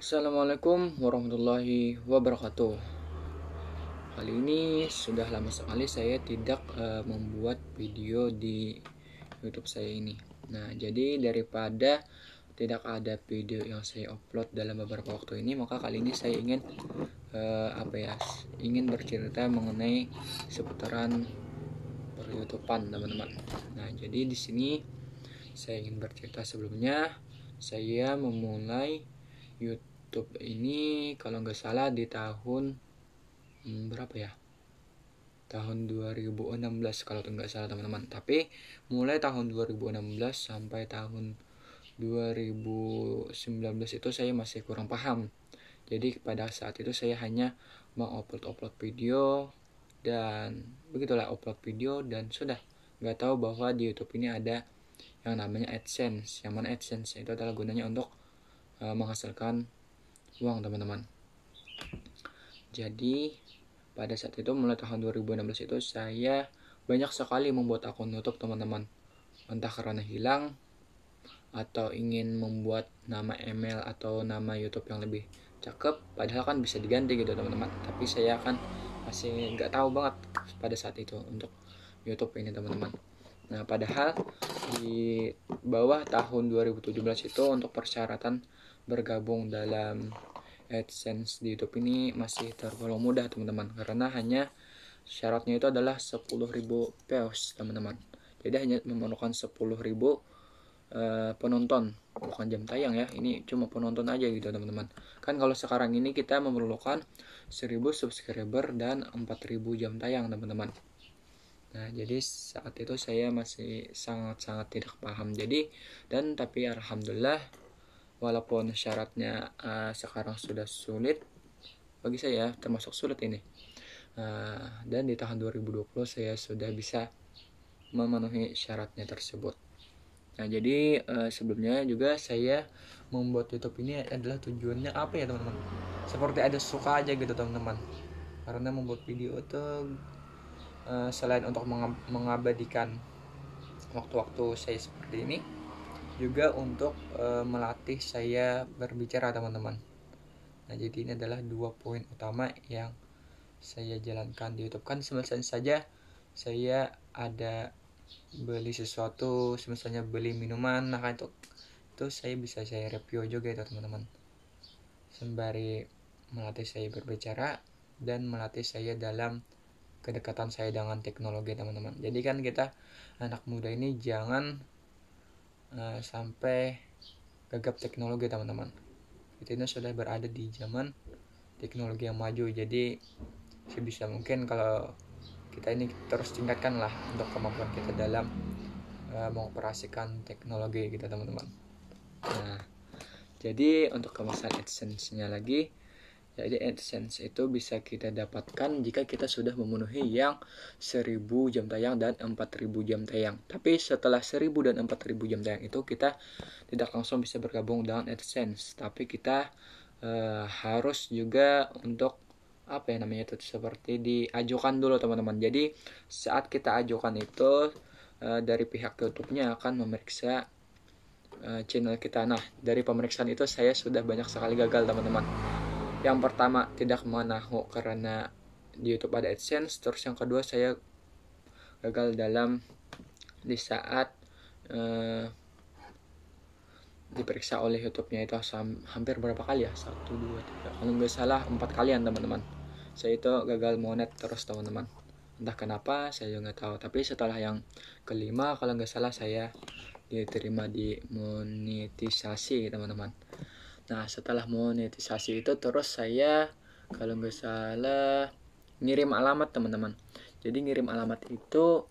Assalamualaikum warahmatullahi wabarakatuh. Kali ini sudah lama sekali saya tidak uh, membuat video di YouTube saya ini. Nah, jadi daripada tidak ada video yang saya upload dalam beberapa waktu ini, maka kali ini saya ingin uh, apa ya? Ingin bercerita mengenai seputaran peryoutuban, teman-teman. Nah, jadi di sini saya ingin bercerita sebelumnya saya memulai YouTube YouTube ini kalau nggak salah di tahun hmm, berapa ya? tahun 2016 kalau nggak salah teman-teman tapi mulai tahun 2016 sampai tahun 2019 itu saya masih kurang paham jadi pada saat itu saya hanya mengupload upload video dan begitulah upload video dan sudah nggak tahu bahwa di YouTube ini ada yang namanya AdSense yang mana AdSense itu adalah gunanya untuk eh, menghasilkan uang teman-teman jadi pada saat itu mulai tahun 2016 itu saya banyak sekali membuat akun YouTube teman-teman entah karena hilang atau ingin membuat nama email atau nama YouTube yang lebih cakep padahal kan bisa diganti gitu teman-teman tapi saya kan masih nggak tahu banget pada saat itu untuk YouTube ini teman-teman nah padahal di bawah tahun 2017 itu untuk persyaratan bergabung dalam AdSense di YouTube ini masih tergolong mudah teman-teman karena hanya syaratnya itu adalah 10.000 views teman-teman. Jadi hanya memerlukan 10.000 ribu uh, penonton bukan jam tayang ya ini cuma penonton aja gitu teman-teman kan kalau sekarang ini kita memerlukan 1000 subscriber dan 4000 jam tayang teman-teman nah jadi saat itu saya masih sangat-sangat tidak paham jadi dan tapi alhamdulillah walaupun syaratnya uh, sekarang sudah sulit bagi saya termasuk sulit ini uh, dan di tahun 2020 saya sudah bisa memenuhi syaratnya tersebut nah jadi uh, sebelumnya juga saya membuat YouTube ini adalah tujuannya apa ya teman-teman seperti ada suka aja gitu teman-teman karena membuat video itu uh, selain untuk mengab mengabadikan waktu-waktu saya seperti ini juga untuk e, melatih saya berbicara teman-teman nah jadi ini adalah dua poin utama yang saya jalankan di YouTube kan semestinya saja saya ada beli sesuatu semestinya beli minuman nah kan, itu itu saya bisa saya review juga itu teman-teman sembari melatih saya berbicara dan melatih saya dalam kedekatan saya dengan teknologi teman-teman jadi kan kita anak muda ini jangan Eh, sampai gagap teknologi teman-teman kita sudah berada di zaman teknologi yang maju jadi sebisa mungkin kalau kita ini terus tingkatkan lah untuk kemampuan kita dalam uh, mengoperasikan teknologi kita gitu, teman-teman nah jadi untuk kemasan essence nya lagi jadi AdSense itu bisa kita dapatkan jika kita sudah memenuhi yang 1000 jam tayang dan 4000 jam tayang. Tapi setelah 1000 dan 4000 jam tayang itu kita tidak langsung bisa bergabung dengan AdSense, tapi kita uh, harus juga untuk apa ya namanya itu seperti diajukan dulu teman-teman. Jadi saat kita ajukan itu uh, dari pihak YouTube-nya akan memeriksa uh, channel kita. Nah, dari pemeriksaan itu saya sudah banyak sekali gagal teman-teman yang pertama tidak menahu karena di YouTube ada AdSense. Terus yang kedua saya gagal dalam di saat uh, diperiksa oleh YouTube-nya itu hampir berapa kali ya? Satu, dua, tiga. Kalau nggak salah empat kalian ya, teman-teman. Saya itu gagal monet terus teman-teman. Entah kenapa saya juga nggak tahu. Tapi setelah yang kelima kalau nggak salah saya diterima di monetisasi teman-teman. Nah setelah monetisasi itu terus saya kalau nggak salah ngirim alamat teman-teman. Jadi ngirim alamat itu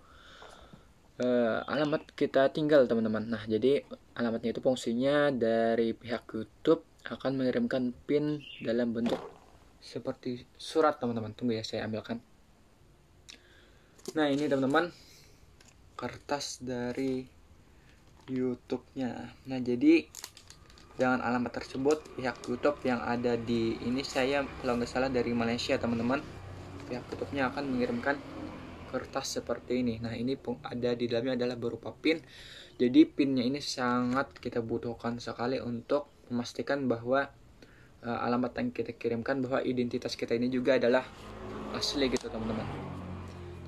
eh, alamat kita tinggal teman-teman. Nah jadi alamatnya itu fungsinya dari pihak YouTube akan mengirimkan pin dalam bentuk seperti surat teman-teman. Tunggu ya saya ambilkan. Nah ini teman-teman kertas dari YouTube-nya. Nah jadi dengan alamat tersebut pihak YouTube yang ada di ini saya kalau nggak salah dari Malaysia teman-teman pihak YouTube-nya akan mengirimkan kertas seperti ini nah ini ada di dalamnya adalah berupa pin jadi pinnya ini sangat kita butuhkan sekali untuk memastikan bahwa uh, alamat yang kita kirimkan bahwa identitas kita ini juga adalah asli gitu teman-teman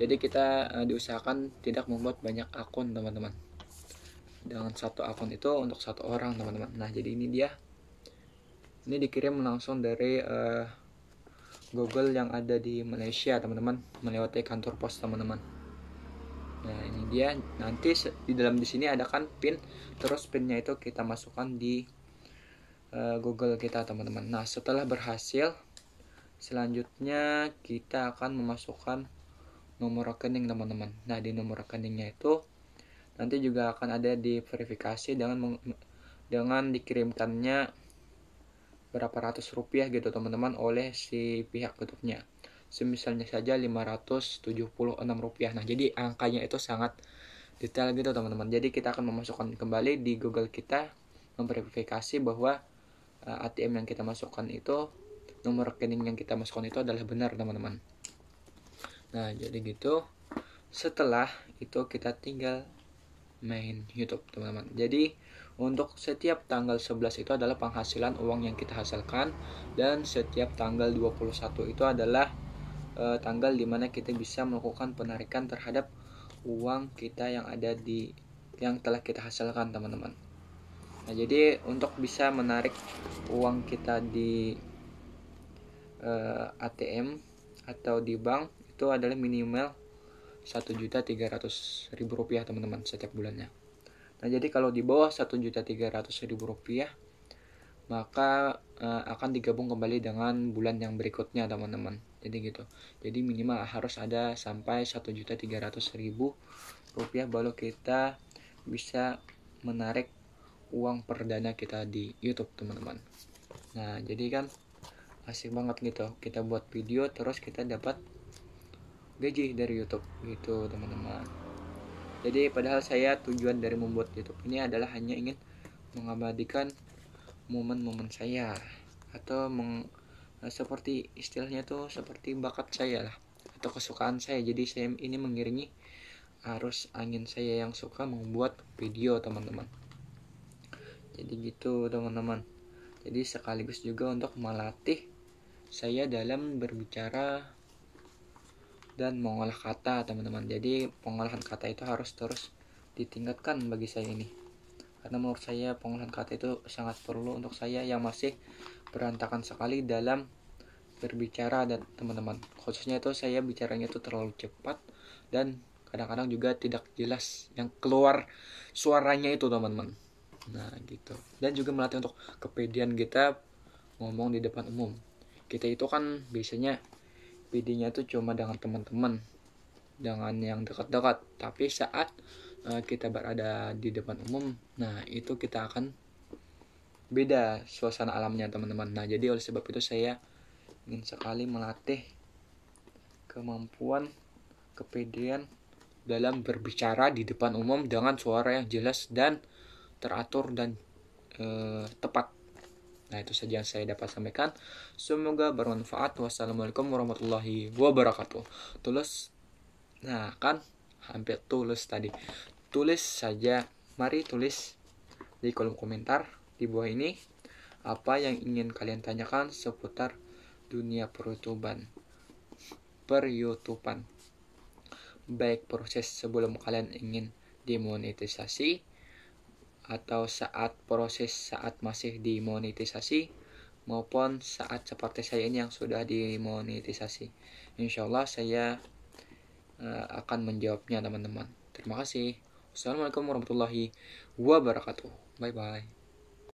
jadi kita uh, diusahakan tidak membuat banyak akun teman-teman dengan satu akun itu untuk satu orang teman-teman nah jadi ini dia ini dikirim langsung dari uh, Google yang ada di Malaysia teman-teman melewati kantor pos teman-teman nah ini dia nanti di dalam di sini ada kan pin terus pinnya itu kita masukkan di uh, Google kita teman-teman nah setelah berhasil selanjutnya kita akan memasukkan nomor rekening teman-teman nah di nomor rekeningnya itu nanti juga akan ada diverifikasi dengan dengan dikirimkannya berapa ratus rupiah gitu teman-teman oleh si pihak tutupnya semisalnya saja 576 rupiah nah jadi angkanya itu sangat detail gitu teman-teman jadi kita akan memasukkan kembali di Google kita memverifikasi bahwa uh, eh, ATM yang kita masukkan itu nomor rekening yang kita masukkan itu adalah benar teman-teman nah jadi gitu setelah itu kita tinggal main YouTube teman-teman jadi untuk setiap tanggal 11 itu adalah penghasilan uang yang kita hasilkan dan setiap tanggal 21 itu adalah e, tanggal dimana kita bisa melakukan penarikan terhadap uang kita yang ada di yang telah kita hasilkan teman-teman nah jadi untuk bisa menarik uang kita di e, eh, ATM atau di bank itu adalah minimal juta ribu rupiah teman-teman setiap bulannya. Nah jadi kalau di bawah juta ribu rupiah maka uh, akan digabung kembali dengan bulan yang berikutnya teman-teman. Jadi gitu. Jadi minimal harus ada sampai juta ribu rupiah baru kita bisa menarik uang perdana kita di YouTube teman-teman. Nah jadi kan asik banget gitu. Kita buat video terus kita dapat gaji dari YouTube gitu teman-teman jadi padahal saya tujuan dari membuat YouTube ini adalah hanya ingin mengabadikan momen-momen saya atau meng eh, seperti istilahnya tuh seperti bakat saya lah atau kesukaan saya jadi saya ini mengiringi arus angin saya yang suka membuat video teman-teman jadi gitu teman-teman jadi sekaligus juga untuk melatih saya dalam berbicara dan mengolah kata teman-teman jadi pengolahan kata itu harus terus ditingkatkan bagi saya ini karena menurut saya pengolahan kata itu sangat perlu untuk saya yang masih berantakan sekali dalam berbicara dan teman-teman khususnya itu saya bicaranya itu terlalu cepat dan kadang-kadang juga tidak jelas yang keluar suaranya itu teman-teman nah gitu dan juga melatih untuk kepedian kita ngomong di depan umum kita itu kan biasanya PD-nya itu cuma dengan teman-teman dengan yang dekat-dekat tapi saat uh, kita berada di depan umum nah itu kita akan beda suasana alamnya teman-teman nah jadi oleh sebab itu saya ingin sekali melatih kemampuan kepedean dalam berbicara di depan umum dengan suara yang jelas dan teratur dan e, tepat Nah itu saja yang saya dapat sampaikan. Semoga bermanfaat. Wassalamualaikum warahmatullahi wabarakatuh. Tulis, nah kan hampir tulis tadi. Tulis saja, mari tulis di kolom komentar di bawah ini apa yang ingin kalian tanyakan seputar dunia perutuban peryutupan baik proses sebelum kalian ingin dimonetisasi atau saat proses saat masih dimonetisasi maupun saat seperti saya ini yang sudah dimonetisasi. Insya Allah saya uh, akan menjawabnya teman-teman. Terima kasih. Assalamualaikum warahmatullahi wabarakatuh. Bye bye.